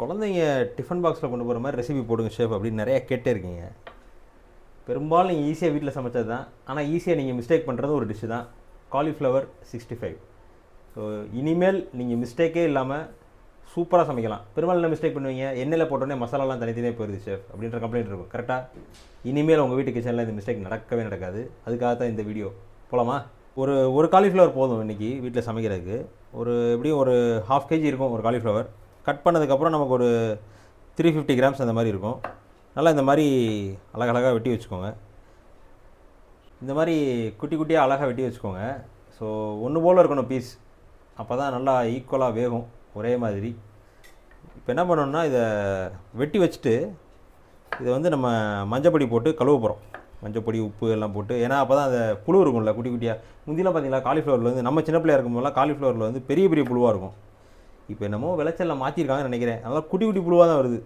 குழந்தைங்க டிஃபன் பாக்ஸில் கொண்டு போகிற மாதிரி ரெசிபி போடுங்க ஷேஃப் அப்படின்னு நிறையா கேட்டே இருக்கீங்க பெரும்பாலும் நீங்கள் ஈஸியாக வீட்டில் சமைச்சது தான் ஆனால் ஈஸியாக நீங்கள் மிஸ்டேக் பண்ணுறது ஒரு டிஷ்ஷு தான் காலிஃப்ளவர் சிக்ஸ்டி ஃபைவ் ஸோ இனிமேல் நீங்கள் மிஸ்டேக்கே இல்லாமல் சூப்பராக சமைக்கலாம் பெரும்பாலும் என்ன மிஸ்டேக் பண்ணுவீங்க எண்ணெயில் போட்டோன்னே மசாலாலாம் தனித்தனியாக போயிருது ஷேஃப் அப்படின்ற கம்ப்ளைண்ட் இருக்கும் கரெக்டாக இனிமேல் உங்கள் வீட்டு கிச்சனில் இந்த மிஸ்டேக் நடக்கவே நடக்காது அதுக்காக தான் இந்த வீடியோ போகலாமா ஒரு ஒரு காலிஃப்ளவர் போதும் இன்றைக்கி வீட்டில் சமைக்கிறதுக்கு ஒரு எப்படியும் ஒரு ஹாஃப் கேஜி இருக்கும் ஒரு காலிஃப்ளவர் கட் பண்ணதுக்கப்புறம் நமக்கு ஒரு த்ரீ ஃபிஃப்டி கிராம்ஸ் அந்த மாதிரி இருக்கும் நல்லா இந்த மாதிரி அழகழகாக வெட்டி வச்சுக்கோங்க இந்த மாதிரி குட்டி குட்டியாக அழகாக வெட்டி வச்சுக்கோங்க ஸோ ஒன்று போல் இருக்கணும் பீஸ் அப்போ தான் நல்லா ஈக்குவலாக வேகும் ஒரே மாதிரி இப்போ என்ன பண்ணணும்னா இதை வெட்டி வச்சுட்டு இதை வந்து நம்ம மஞ்சப்பொடி போட்டு கழுவு போகிறோம் மஞ்சப்பொடி உப்பு எல்லாம் போட்டு ஏன்னா அப்போ தான் அந்த புழு இருக்கும்ல குட்டி குட்டியாக முந்திலாம் பார்த்தீங்களா காலிஃப்ளவரில் வந்து நம்ம சின்ன பிள்ளையா இருக்கும்போதெல்லாம் காலிஃப்ளவரில் வந்து பெரிய பெரிய புழுவாக இருக்கும் இப்போ என்னமோ விளைச்சலில் மாற்றிருக்காங்கன்னு நினைக்கிறேன் அதனால் குட்டி குட்டி புழுவாக தான் வருது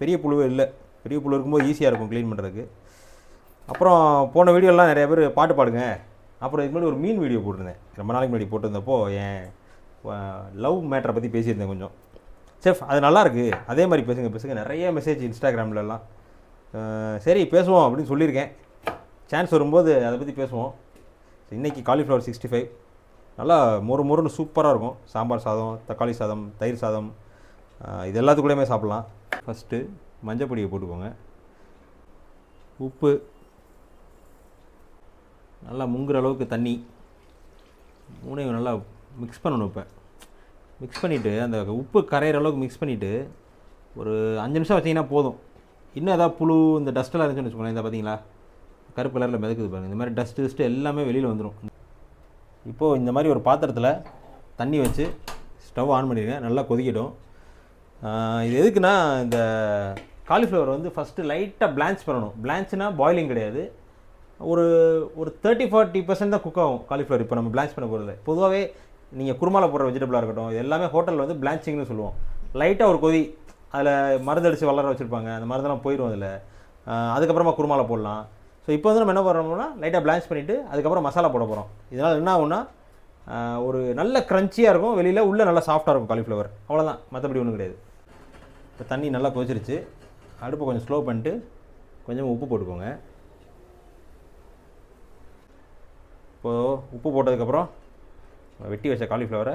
பெரிய புழுவே இல்லை பெரிய புழு இருக்கும்போது ஈஸியாக இருக்கும் க்ளீன் பண்ணுறதுக்கு அப்புறம் போன வீடியோலாம் நிறைய பேர் பாட்டு பாடுங்க அப்புறம் இதுக்கு முன்னாடி ஒரு மீன் வீடியோ போட்டிருந்தேன் ரொம்ப நாளைக்கு முன்னாடி போட்டிருந்தப்போ என் லவ் மேட்டரை பற்றி பேசியிருந்தேன் கொஞ்சம் செஃப் அது நல்லாயிருக்கு அதே மாதிரி பேசுங்க பேசுங்க நிறைய மெசேஜ் இன்ஸ்டாகிராம்லலாம் சரி பேசுவோம் அப்படின்னு சொல்லியிருக்கேன் சான்ஸ் வரும்போது அதை பற்றி பேசுவோம் இன்றைக்கி காலிஃப்ளவர் சிக்ஸ்டி ஃபைவ் நல்லா மொறு மொறுனு சூப்பராக இருக்கும் சாம்பார் சாதம் தக்காளி சாதம் தயிர் சாதம் இது எல்லாத்துக்குள்ளேயுமே சாப்பிட்லாம் ஃபஸ்ட்டு மஞ்சப்பொடியை போட்டுக்கோங்க உப்பு நல்லா முங்குற அளவுக்கு தண்ணி மூணையும் நல்லா மிக்ஸ் பண்ணணும் இப்போ மிக்ஸ் பண்ணிவிட்டு அந்த உப்பு கரையிற அளவுக்கு மிக்ஸ் பண்ணிவிட்டு ஒரு அஞ்சு நிமிஷம் வச்சிங்கன்னா போதும் இன்னும் ஏதாவது புழு இந்த டஸ்ட்டெல்லாம் இருந்துச்சுன்னு வச்சுக்கோங்களேன் இந்த பார்த்தீங்களா கருப்பு கலரில் மிதக்குது பாருங்கள் இந்த மாதிரி டஸ்ட்டு டஸ்ட்டு எல்லாமே வெளியில் வந்துடும் இப்போது இந்த மாதிரி ஒரு பாத்திரத்தில் தண்ணி வச்சு ஸ்டவ் ஆன் பண்ணிடுங்க நல்லா கொதிக்கிடும் இது எதுக்குன்னா இந்த காலிஃப்ளவர் வந்து ஃபஸ்ட்டு லைட்டாக பிளான்ச் பண்ணணும் பிளான்ச்னா பாயிலிங் கிடையாது ஒரு ஒரு தேர்ட்டி ஃபார்ட்டி பர்சன்ட் தான் குக் ஆகும் காலிஃப்ளவர் இப்போ நம்ம பிளான்ச் பண்ண போகிறது பொதுவாகவே நீங்கள் குருமாவில் போடுற வெஜிடபிளாக இருக்கட்டும் இது எல்லாமே ஹோட்டலில் வந்து பிளான்ச்சிங்னு சொல்லுவோம் லைட்டாக ஒரு கொதி அதில் மருந்து அடித்து வளர வச்சுருப்பாங்க அந்த மருந்தெல்லாம் போயிடும் அதில் அதுக்கப்புறமா குருமாவில் போடலாம் ஸோ இப்போ வந்து நம்ம என்ன பண்ணுறோம்னா லைட்டாக பிளான்ச் பண்ணிவிட்டு அதுக்கப்புறம் மசாலா போட போகிறோம் இதனால் என்ன ஆகுன்னா ஒரு நல்ல க்ரன்ச்சியாக இருக்கும் வெளியில் உள்ளே நல்லா சாஃப்டாக இருக்கும் காலிஃப்ளவர் அவ்வளோதான் மற்றபடி ஒன்றும் கிடையாது இப்போ தண்ணி நல்லா கொதிச்சிருச்சு அடுப்பை கொஞ்சம் ஸ்லோ பண்ணிட்டு கொஞ்சம் உப்பு போட்டுக்கோங்க இப்போது உப்பு போட்டதுக்கப்புறம் வெட்டி வச்ச காலிஃப்ளவரை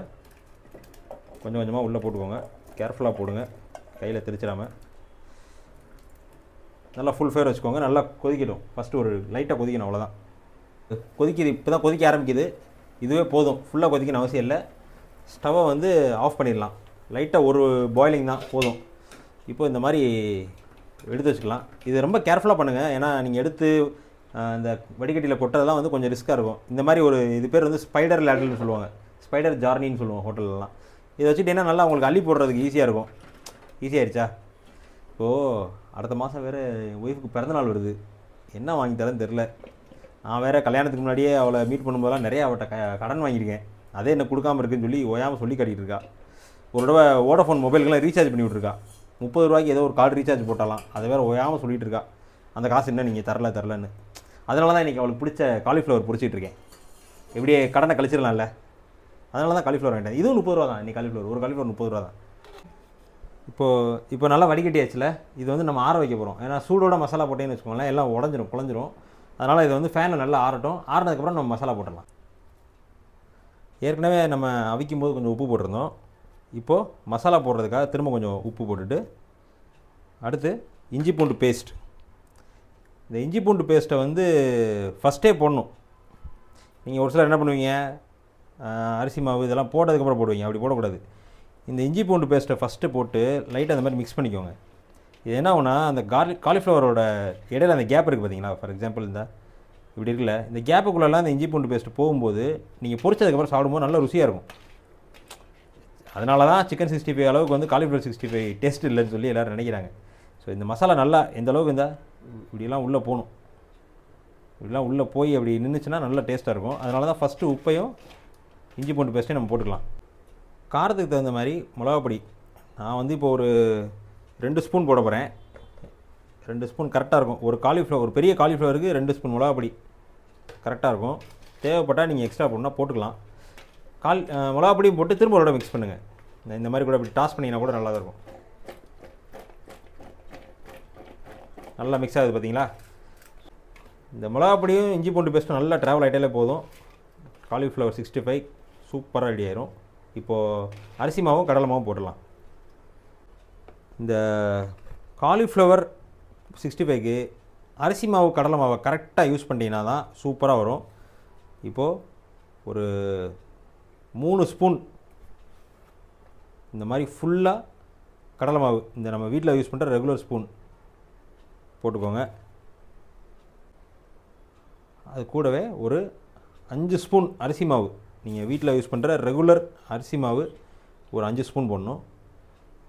கொஞ்சம் கொஞ்சமாக உள்ளே போட்டுக்கோங்க கேர்ஃபுல்லாக போடுங்க கையில் திரிச்சிடாமல் நல்லா ஃபுல் ஃபேர் வச்சுக்கோங்க நல்லா கொதிக்கிடும் ஃபஸ்ட்டு ஒரு லைட்டாக கொதிக்கணும் அவ்வளோதான் கொதிக்கிது இப்போ தான் கொதிக்க ஆரம்பிக்குது இதுவே போதும் ஃபுல்லாக கொதிக்கணும் அவசியம் இல்லை ஸ்டவ்வை வந்து ஆஃப் பண்ணிடலாம் லைட்டாக ஒரு பாய்லிங் தான் போதும் இப்போ இந்த மாதிரி எடுத்து வச்சுக்கலாம் இது ரொம்ப கேர்ஃபுல்லாக பண்ணுங்கள் ஏன்னா நீங்கள் எடுத்து இந்த வடிகட்டியில் கொட்டுறதெல்லாம் வந்து கொஞ்சம் ரிஸ்க்காக இருக்கும் இந்த மாதிரி ஒரு இது பேர் வந்து ஸ்பைடர் லேட்டல்னு சொல்லுவாங்க ஸ்பைடர் ஜார்னின்னு சொல்லுவோம் ஹோட்டல்லலாம் இதை வச்சுட்டு நல்லா உங்களுக்கு அள்ளி போடுறதுக்கு ஈஸியாக இருக்கும் ஈஸியாகிடுச்சா ஓ அடுத்த மாதம் வேறு என் ஒய்ஃபுக்கு பிறந்தநாள் வருது என்ன வாங்கி தரேன்னு தெரில நான் வேறு கல்யாணத்துக்கு முன்னாடியே அவளை மீட் பண்ணும்போதெல்லாம் நிறையா அவட்ட க கடன் வாங்கியிருக்கேன் அதே என்ன கொடுக்காமல் இருக்குன்னு சொல்லி ஓயாமல் சொல்லி காட்டிகிட்டு இருக்கா ஒரு தடவை ஓடஃபோன் மொபைலுக்கெல்லாம் ரீசார்ஜ் பண்ணி விட்ருக்கா முப்பது ரூபாய்க்கு ஏதோ ஒரு கால் ரீசார்ஜ் போட்டாலாம் அதை வேறு ஓயாமல் சொல்லிகிட்டு இருக்கா அந்த காசு என்ன நீங்கள் தரல தரலன்னு அதனால தான் இன்றைக்கி அவளுக்கு பிடிச்ச காலிஃப்ளவர் பிடிச்சிட்டு இருக்கேன் எப்படியே கடனை கழிச்சிடலாம்ல அதனால தான் காலிஃப்ளவர் வேண்டாம் இதுவும் முப்பது ரூபா தான் இன்றைக்கி காலிஃப்ளவர் ஒரு காலிஃப்ளவர் முப்பது ரூபா தான் இப்போது இப்போ நல்லா வடிகட்டியாச்சுல இது வந்து நம்ம ஆற வைக்க போகிறோம் ஏன்னா சூடோட மசாலா போட்டேன்னு வச்சுக்கோங்களேன் எல்லாம் உடஞ்சிரும் குழஞ்சிரும் அதனால் இதை வந்து ஃபேனில் நல்லா ஆறட்டும் ஆறினதுக்கப்புறம் நம்ம மசாலா போட்டுடலாம் ஏற்கனவே நம்ம அவிக்கும் போது கொஞ்சம் உப்பு போட்டிருந்தோம் இப்போது மசாலா போடுறதுக்காக திரும்ப கொஞ்சம் உப்பு போட்டுட்டு அடுத்து இஞ்சி பூண்டு பேஸ்ட் இந்த இஞ்சி பூண்டு பேஸ்ட்டை வந்து ஃபஸ்ட்டே போடணும் நீங்கள் ஒரு சிலர் என்ன பண்ணுவீங்க அரிசி மாவு இதெல்லாம் போட்டதுக்கப்புறம் போடுவீங்க அப்படி போடக்கூடாது இந்த இஞ்சி பூண்டு பேஸ்ட்டை ஃபஸ்ட்டு போட்டு லைட்டாக அந்த மாதிரி மிக்ஸ் பண்ணிக்கோங்க இது என்ன ஆகுனா அந்த கார்லிக் காலிஃப்ளவரோட இடையில அந்த கேப் இருக்குது பார்த்தீங்களா ஃபார் எக்ஸாம்பிள் இந்த இப்படி இருக்குல்ல இந்த கேப்புக்குள்ளெல்லாம் அந்த இஞ்சி பூண்டு பேஸ்ட்டு போகும்போது நீங்கள் பொரிச்சதுக்கப்புறம் சாப்பிடும்போது நல்லா ருசியாக இருக்கும் அதனால தான் சிக்கன் சிக்ஸ்டி ஃபைவ் அளவுக்கு வந்து காலிஃப்ளவர் சிக்ஸ்டி ஃபைவ் டேஸ்ட் இல்லைன்னு சொல்லி எல்லோரும் நினைக்கிறாங்க ஸோ இந்த மசாலா நல்லா எந்த அளவுக்கு இந்த இப்படிலாம் உள்ளே போகணும் இப்படிலாம் உள்ளே போய் அப்படி நின்றுச்சுன்னா நல்லா டேஸ்ட்டாக இருக்கும் அதனால தான் ஃபஸ்ட்டு உப்பையும் இஞ்சி பூண்டு பேஸ்ட்டையும் நம்ம போட்டுக்கலாம் காரத்துக்கு தகுந்த மாதிரி மிளகாப்பொடி நான் வந்து இப்போ ஒரு ரெண்டு ஸ்பூன் போட போகிறேன் ரெண்டு ஸ்பூன் கரெக்டாக இருக்கும் ஒரு காலிஃப்ளவர் ஒரு பெரிய காலிஃப்ளவருக்கு ரெண்டு ஸ்பூன் மிளகாப்பொடி கரெக்டாக இருக்கும் தேவைப்பட்டால் நீங்கள் எக்ஸ்ட்ரா போடணும்னா போட்டுக்கலாம் கால் மிளகாப்பொடியும் போட்டு திரும்ப ஒரு மிக்ஸ் பண்ணுங்கள் இந்த மாதிரி கூட அப்படி டாஸ் பண்ணிங்கன்னா கூட நல்லா இருக்கும் நல்லா மிக்ஸ் ஆகுது பார்த்தீங்களா இந்த மிளகாப்பொடியும் இஞ்சி பூண்டு பேஸ்ட்டும் நல்லா ட்ராவல் ஆகிட்டாலே போதும் காலிஃப்ளவர் சிக்ஸ்டி ஃபைவ் சூப்பராக ரெடி ஆயிரும் இப்போது அரிசி மாவும் கடலை மாவும் போடலாம் இந்த காலிஃப்ளவர் சிக்ஸ்டி ஃபைவ்க்கு அரிசி மாவு கடலை மாவை கரெக்டாக யூஸ் பண்ணிங்கன்னா தான் சூப்பராக வரும் இப்போது ஒரு மூணு ஸ்பூன் இந்த மாதிரி ஃபுல்லாக கடலை மாவு இந்த நம்ம வீட்டில் யூஸ் பண்ணுற ரெகுலர் ஸ்பூன் போட்டுக்கோங்க அது கூடவே ஒரு அஞ்சு ஸ்பூன் அரிசி மாவு நீங்கள் வீட்டில் யூஸ் பண்ணுற ரெகுலர் அரிசி மாவு ஒரு அஞ்சு ஸ்பூன் போடணும்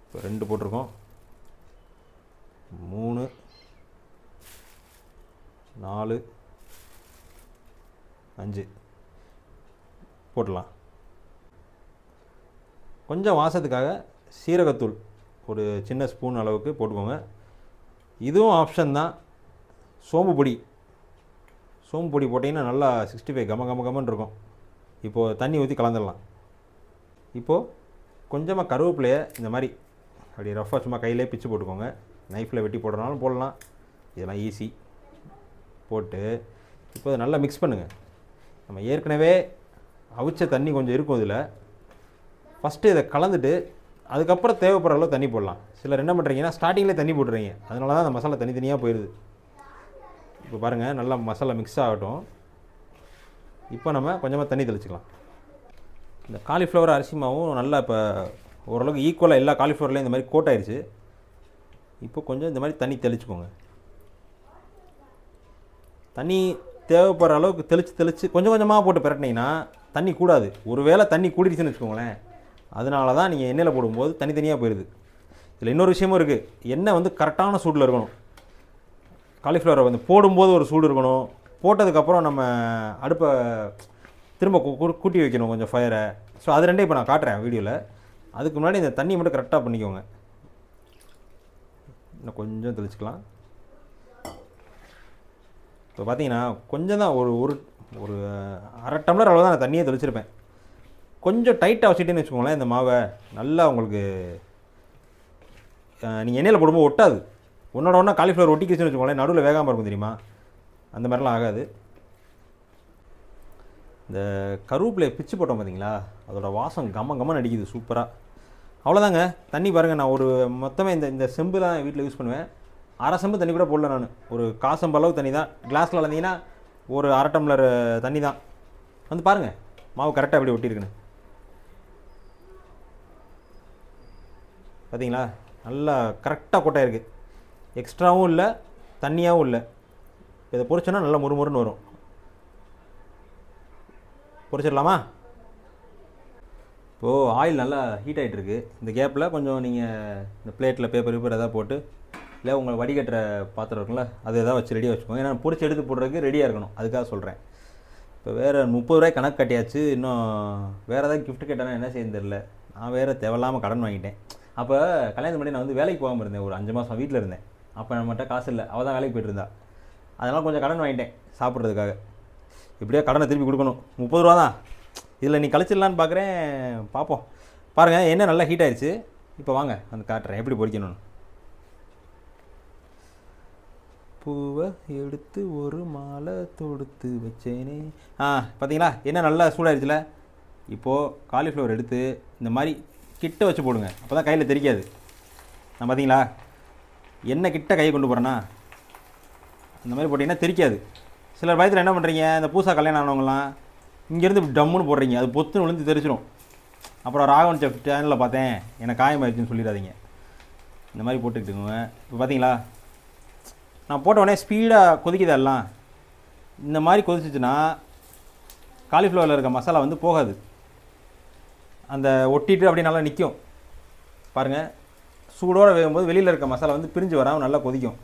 இப்போ ரெண்டு போட்டிருக்கோம் மூணு நாலு அஞ்சு போட்டலாம் கொஞ்சம் வாசத்துக்காக சீரகத்தூள் ஒரு சின்ன ஸ்பூன் அளவுக்கு போட்டுக்கோங்க இதுவும் ஆப்ஷன் தான் சோம்பு பொடி சோம்பு பொடி போட்டிங்கன்னா நல்லா சிக்ஸ்டி ஃபைவ் கம கம கமன் இருக்கும் இப்போது தண்ணி ஊற்றி கலந்துடலாம் இப்போது கொஞ்சமாக கருவேப்பிலையை இந்த மாதிரி அப்படி ரஃபாக சும்மா கையிலே பிச்சு போட்டுக்கோங்க நைஃப்பில் வெட்டி போடுறனாலும் போடலாம் இதெல்லாம் ஈஸி போட்டு இப்போ அதை நல்லா மிக்ஸ் பண்ணுங்கள் நம்ம ஏற்கனவே அவிச்ச தண்ணி கொஞ்சம் இருக்கும் இதில் ஃபஸ்ட்டு இதை கலந்துட்டு அதுக்கப்புறம் தேவைப்படுற அளவு தண்ணி போடலாம் சிலர் என்ன பண்ணுறீங்கன்னா ஸ்டார்டிங்லேயே தண்ணி போட்டுறீங்க அதனால தான் அந்த மசாலா தனித்தனியாக போயிடுது இப்போ பாருங்கள் நல்லா மசாலா மிக்ஸ் ஆகட்டும் இப்போ நம்ம கொஞ்சமாக தண்ணி தெளிச்சிக்கலாம் இந்த காலிஃப்ளவர் அரிசி மாவும் நல்லா இப்போ ஓரளவுக்கு ஈக்குவலாக எல்லா காலிஃப்ளவர்லேயும் இந்த மாதிரி கோட் ஆயிடுச்சு இப்போ கொஞ்சம் இந்த மாதிரி தண்ணி தெளிச்சுக்கோங்க தண்ணி தேவைப்படுற அளவுக்கு தெளித்து தெளித்து கொஞ்சம் கொஞ்சமாக போட்டு பிரட்டினீங்கன்னா தண்ணி கூடாது ஒரு வேளை தண்ணி கூடிடுச்சுன்னு வச்சுக்கோங்களேன் அதனால தான் நீங்கள் எண்ணெயில் போடும்போது தனித்தனியாக போயிடுது இதில் இன்னொரு விஷயமும் இருக்குது எண்ணெய் வந்து கரெக்டான சூட்டில் இருக்கணும் காலிஃப்ளவரை வந்து போடும்போது ஒரு சூடு இருக்கணும் போட்டதுக்கப்புறம் நம்ம அடுப்பை திரும்ப கூட்டி வைக்கணும் கொஞ்சம் ஃபயரை ஸோ அது ரெண்டே இப்போ நான் காட்டுறேன் வீடியோவில் அதுக்கு முன்னாடி இந்த தண்ணியை மட்டும் கரெக்டாக பண்ணிக்கோங்க இன்னும் கொஞ்சம் தெளிச்சுக்கலாம் இப்போ பார்த்தீங்கன்னா கொஞ்சம் தான் ஒரு ஒரு ஒரு அரை டம்ளர் அளவு தான் நான் தண்ணியே தெளிச்சிருப்பேன் கொஞ்சம் டைட்டாக வச்சுட்டேன்னு வச்சுக்கோங்களேன் இந்த மாவை நல்லா உங்களுக்கு நீங்கள் எண்ணெயில் போடும்போது ஒட்டாது ஒன்றோட ஒன்றா காலிஃப்ளவர் ஒட்டிக்கிச்சுன்னு வச்சுக்கோங்களேன் நடுவில் வேகாமல் இருக்கும் தெரியுமா அந்த மாதிரிலாம் ஆகாது இந்த கருவேப்பிலை பிச்சு போட்டோம் பார்த்தீங்களா அதோடய வாசம் கம்ம கம்மன் அடிக்குது சூப்பராக அவ்வளோதாங்க தண்ணி பாருங்கள் நான் ஒரு மொத்தமே இந்த இந்த செம்பு தான் வீட்டில் யூஸ் பண்ணுவேன் அரை செம்பு தண்ணி கூட போடல நான் ஒரு காசம்பு அளவு தண்ணி தான் கிளாஸில் வளர்ந்தீங்கன்னா ஒரு அரை டம்ளர் தண்ணி தான் வந்து பாருங்கள் மாவு கரெக்டாக அப்படி ஒட்டியிருக்குன்னு பார்த்தீங்களா நல்லா கரெக்டாக கொட்டாயிருக்கு எக்ஸ்ட்ராவும் இல்லை தண்ணியாகவும் இல்லை இதை பொறிச்சோன்னா நல்லா முறுமுறுன்னு வரும் பொறிச்சிடலாமா இப்போது ஆயில் நல்லா ஹீட் ஆகிட்டுருக்கு இந்த கேப்பில் கொஞ்சம் நீங்கள் இந்த பிளேட்டில் பேப்பர் பேப்பர் எதாவது போட்டு இல்லை உங்களை வடிகட்டுற பாத்திரம் இருக்குல்ல அது எதாவது வச்சு ரெடியாக வச்சுக்கோங்க ஏன்னா பொறிச்சு எடுத்து போடுறதுக்கு ரெடியாக இருக்கணும் அதுக்காக சொல்கிறேன் இப்போ வேறு முப்பது ரூபாய் கணக்கு கட்டியாச்சு இன்னும் வேறு ஏதாவது கிஃப்ட் கேட்டானா என்ன செய்ய தெரில நான் வேறு தேவையில்லாமல் கடன் வாங்கிட்டேன் அப்போ கல்யாணத்துக்கு முன்னாடி நான் வந்து வேலைக்கு போகாமல் இருந்தேன் ஒரு அஞ்சு மாதம் வீட்டில் இருந்தேன் அப்போ நம்மகிட்ட காசு இல்லை அவள் தான் வேலைக்கு போய்ட்டு இருந்தாள் அதனால் கொஞ்சம் கடன் வாங்கிட்டேன் சாப்பிட்றதுக்காக இப்படியே கடனை திருப்பி கொடுக்கணும் முப்பது ரூபா தான் இதில் நீ கழிச்சிடலான்னு பார்க்குறேன் பார்ப்போம் பாருங்கள் என்ன நல்லா ஹீட் ஆயிடுச்சு இப்போ வாங்க அந்த காட்டுறேன் எப்படி பொறிக்கணும்னு பூவை எடுத்து ஒரு மாலை தொடுத்து வச்சேனே ஆ பார்த்தீங்களா என்ன நல்லா சூடாயிருச்சுல இப்போது காலிஃப்ளவர் எடுத்து இந்த மாதிரி கிட்ட வச்சு போடுங்க அப்போ தான் கையில் தெரிக்காது நான் பார்த்தீங்களா என்ன கிட்ட கையை கொண்டு போகிறேன்னா இந்த மாதிரி போட்டிங்கன்னா தெரிக்காது சிலர் பயத்தில் என்ன பண்ணுறீங்க இந்த பூசா கல்யாணம் ஆனவங்களாம் இங்கேருந்து டம்முன்னு போடுறீங்க அது பொத்துன்னு விழுந்து தெரிச்சிடும் அப்புறம் ராகவன் செஃப் சேனலில் பார்த்தேன் எனக்கு காயமாயிடுச்சுன்னு சொல்லிடாதீங்க இந்த மாதிரி போட்டுக்கிட்டுங்க இப்போ பார்த்தீங்களா நான் போட்ட உடனே ஸ்பீடாக கொதிக்குது எல்லாம் இந்த மாதிரி கொதிச்சிச்சுன்னா காலிஃப்ளவரில் இருக்க மசாலா வந்து போகாது அந்த ஒட்டிட்டு அப்படியே நல்லா நிற்கும் பாருங்கள் சூடோடு வேகும்போது வெளியில் இருக்க மசாலா வந்து பிரிஞ்சு வராமல் நல்லா கொதிக்கும்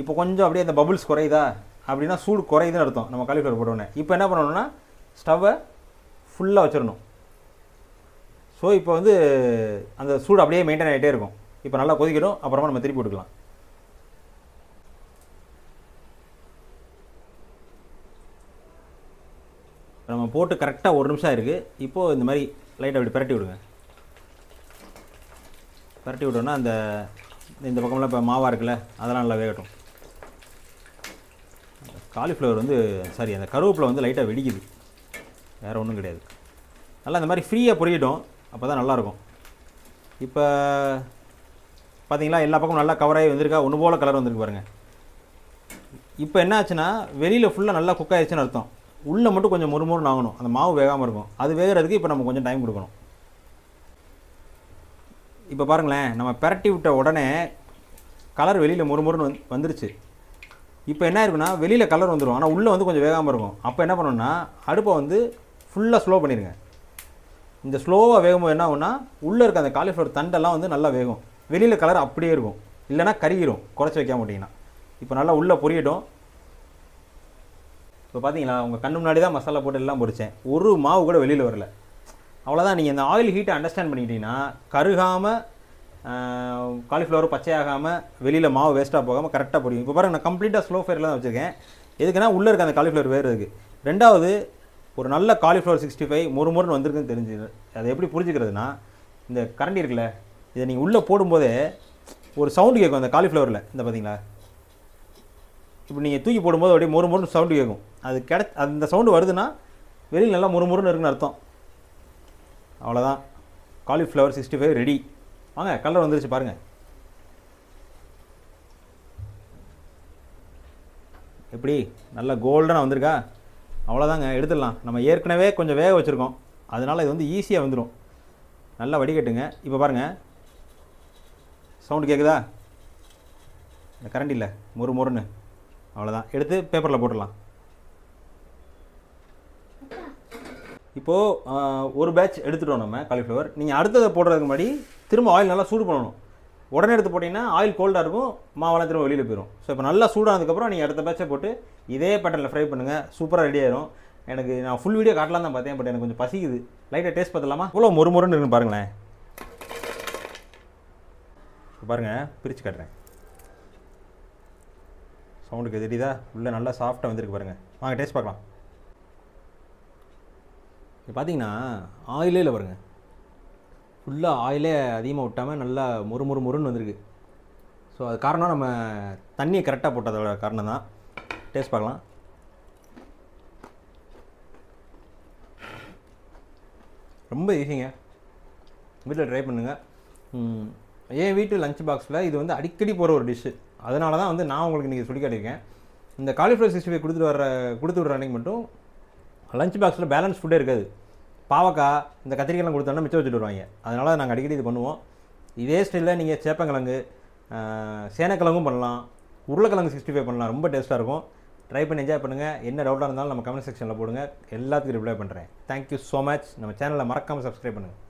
இப்போ கொஞ்சம் அப்படியே அந்த பபுள்ஸ் குறையுதா அப்படின்னா சூடு குறையுதுன்னு அர்த்தம் நம்ம காலிஃப்ளவர் போட்டோன்னே இப்போ என்ன பண்ணணும்னா ஸ்டவ்வை ஃபுல்லாக வச்சிடணும் ஸோ இப்போ வந்து அந்த சூடு அப்படியே மெயின்டைன் ஆகிட்டே இருக்கும் இப்போ நல்லா கொதிக்கணும் அப்புறமா நம்ம திருப்பி விட்டுக்கலாம் நம்ம போட்டு கரெக்டாக ஒரு நிமிஷம் இருக்குது இப்போது இந்த மாதிரி லைட்டை அப்படி பரட்டி விடுங்க பரட்டி விட்டோன்னா அந்த இந்த பக்கம்லாம் இப்போ மாவாக இருக்குல்ல அதெல்லாம் நல்லா வேகட்டும் காலிஃப்ளவர் வந்து சாரி அந்த கருவேப்பிலை வந்து லைட்டாக வெடிக்குது வேறு ஒன்றும் கிடையாது நல்லா இந்த மாதிரி ஃப்ரீயாக பொரியட்டும் அப்போ தான் நல்லாயிருக்கும் இப்போ பார்த்தீங்களா எல்லா பக்கமும் நல்லா கவராகி வந்திருக்கா ஒன்று போல் கலர் வந்திருக்கு பாருங்கள் இப்போ என்ன ஆச்சுன்னா வெளியில் ஃபுல்லாக நல்லா குக் ஆயிடுச்சுன்னு அர்த்தம் உள்ளே மட்டும் கொஞ்சம் முறுமுறுன்னு ஆகணும் அந்த மாவு வேகாமல் இருக்கும் அது வேகிறதுக்கு இப்போ நம்ம கொஞ்சம் டைம் கொடுக்கணும் இப்போ பாருங்களேன் நம்ம பெரட்டி விட்ட உடனே கலர் வெளியில் முறுமுறுன்னு வந்துருச்சு இப்போ என்ன இருக்குன்னா வெளியில் கலர் வந்துடும் ஆனால் உள்ளே வந்து கொஞ்சம் வேகாமல் இருக்கும் அப்போ என்ன பண்ணணும்னா அடுப்பை வந்து ஃபுல்லாக ஸ்லோ பண்ணிடுங்க இந்த ஸ்லோவாக வேகும்போது என்ன ஆகுனா உள்ளே இருக்க அந்த காலிஃப்ளவர் தண்டெல்லாம் வந்து நல்லா வேகும் வெளியில் கலர் அப்படியே இருக்கும் இல்லைனா கருகிரும் குறைச்சி வைக்க மாட்டிங்கன்னா இப்போ நல்லா உள்ளே பொரியட்டும் இப்போ பார்த்தீங்களா உங்கள் கண்ணு முன்னாடி தான் மசாலா போட்டு எல்லாம் பொரித்தேன் ஒரு மாவு கூட வெளியில் வரல அவ்வளோதான் நீங்கள் இந்த ஆயில் ஹீட்டை அண்டர்ஸ்டாண்ட் பண்ணிக்கிட்டீங்கன்னா கருகாமல் காலிஃப்ளவர் பச்சையாகாமல் வெளியில் மாவு வேஸ்ட்டாக போகாமல் கரெக்டாக பொடியும் இப்போ பாருங்கள் நான் கம்ப்ளீட்டாக ஸ்லோ ஃபேரில் தான் வச்சுருக்கேன் எதுக்குன்னா உள்ளே இருக்க அந்த காலிஃப்ளவர் வேறு இருக்குது ரெண்டாவது ஒரு நல்ல காலிஃப்ளவர் சிக்ஸ்டி ஃபைவ் ஒரு முறை வந்திருக்குன்னு தெரிஞ்சு அதை எப்படி புரிஞ்சுக்கிறதுனா இந்த கரண்டி இருக்குல்ல இதை நீங்கள் உள்ளே போடும்போதே ஒரு சவுண்டு கேட்கும் அந்த காலிஃப்ளவரில் இந்த பார்த்தீங்களா இப்போ நீங்கள் தூக்கி போடும்போது அப்படியே மொறு மொறுன்னு சவுண்டு கேட்கும் அது கிடை அந்த சவுண்டு வருதுன்னா வெளியில் நல்லா மொறு மொறுன்னு இருக்குன்னு அர்த்தம் அவ்வளோதான் காலிஃப்ளவர் சிக்ஸ்டி ஃபைவ் ரெடி வாங்க கலர் வந்துருச்சு பாருங்கள் எப்படி நல்லா கோல்டனாக வந்திருக்கா அவ்வளோதாங்க எடுத்துடலாம் நம்ம ஏற்கனவே கொஞ்சம் வேக வச்சுருக்கோம் அதனால் இது வந்து ஈஸியாக வந்துடும் நல்லா வடிகட்டுங்க இப்போ பாருங்கள் சவுண்டு கேட்குதா இந்த கரண்ட் இல்லை மொறு மொறுன்னு அவ்வளோதான் எடுத்து பேப்பரில் போட்டுடலாம் இப்போது ஒரு பேட்ச் எடுத்துட்டோம் நம்ம காலிஃப்ளவர் நீங்கள் அடுத்ததை போடுறதுக்கு முன்னாடி திரும்ப ஆயில் நல்லா சூடு பண்ணணும் உடனே எடுத்து போட்டிங்கன்னா ஆயில் கோல்டாக இருக்கும் மாவெல்லாம் திரும்ப வெளியில் போயிடும் ஸோ இப்போ நல்லா சூடானதுக்கப்புறம் நீங்கள் அடுத்த பேட்சை போட்டு இதே பேட்டர்னில் ஃப்ரை பண்ணுங்கள் சூப்பராக ரெடி ஆயிரும் எனக்கு நான் ஃபுல் வீடியோ காட்டலாம் தான் பார்த்தேன் பட் எனக்கு கொஞ்சம் பசிக்குது லைட்டாக டேஸ்ட் பார்த்தலாமா இவ்வளோ மொறு முறைன்னு இருக்குன்னு பாருங்களேன் பாருங்கள் பிரித்து காட்டுறேன் சவுண்டுக்கு தெரியுதா உள்ளே நல்லா சாஃப்டாக வந்திருக்கு பாருங்கள் வாங்க டேஸ்ட் பார்க்கலாம் இப்போ பார்த்தீங்கன்னா ஆயிலே இல்லை பாருங்கள் ஃபுல்லாக ஆயிலே அதிகமாக விட்டாமல் நல்லா முறு முறு முருன்னு வந்திருக்கு ஸோ அது காரணம் நம்ம தண்ணியை கரெக்டாக போட்டதோட காரணம் தான் டேஸ்ட் பார்க்கலாம் ரொம்ப ஈஸிங்க வீட்டில் ட்ரை பண்ணுங்கள் என் வீட்டு லஞ்ச் பாக்ஸில் இது வந்து அடிக்கடி போகிற ஒரு டிஷ்ஷு அதனால தான் வந்து நான் உங்களுக்கு இன்றைக்கி சொல்லி காட்டியிருக்கேன் இந்த காலிஃப்ளவர் சிக்ஸ்டி ஃபைவ் கொடுத்துட்டு வர கொடுத்து விட்ற அன்றைக்கி மட்டும் லஞ்ச் பாக்ஸில் பேலன்ஸ் ஃபுட்டே இருக்காது பாவக்காய் இந்த கத்திரிக்காய்லாம் கொடுத்தோன்னா மிச்சம் வச்சுட்டு வருவாங்க அதனால் நாங்கள் அடிக்கடி இது பண்ணுவோம் இதே ஸ்டைலில் நீங்கள் சேப்பங்கிழங்கு சேனக்கிழங்கும் பண்ணலாம் உருளைக்கிழங்கு சிக்ஸ்டி ஃபைவ் பண்ணலாம் ரொம்ப டேஸ்ட்டாக இருக்கும் ட்ரை பண்ணி என்ஜாய் பண்ணுங்கள் என்ன டவுட்டாக இருந்தாலும் நம்ம கமெண்ட் செக்ஷனில் போடுங்க எல்லாத்துக்கும் ரிப்ளை பண்ணுறேன் தேங்க்யூ ஸோ மச் நம்ம சேனலை மறக்காமல் சப்ஸ்கிரைப் பண்ணுங்கள்